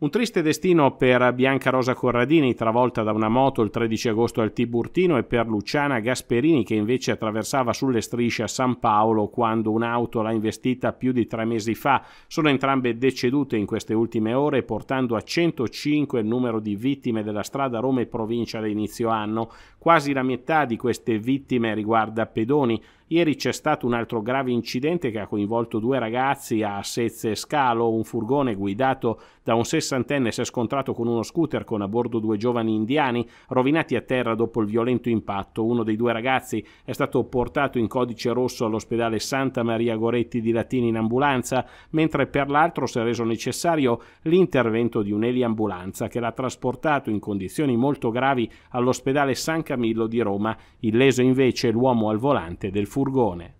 Un triste destino per Bianca Rosa Corradini, travolta da una moto il 13 agosto al Tiburtino, e per Luciana Gasperini, che invece attraversava sulle strisce a San Paolo quando un'auto l'ha investita più di tre mesi fa. Sono entrambe decedute in queste ultime ore, portando a 105 il numero di vittime della strada Roma e provincia da inizio anno. Quasi la metà di queste vittime riguarda pedoni. Ieri c'è stato un altro grave incidente che ha coinvolto due ragazzi a Sezze Scalo, un furgone guidato da un sessantenne si è scontrato con uno scooter con a bordo due giovani indiani rovinati a terra dopo il violento impatto. Uno dei due ragazzi è stato portato in codice rosso all'ospedale Santa Maria Goretti di Latini in ambulanza, mentre per l'altro si è reso necessario l'intervento di un'eliambulanza che l'ha trasportato in condizioni molto gravi all'ospedale San Camillo di Roma, illeso invece l'uomo al volante del furgone furgone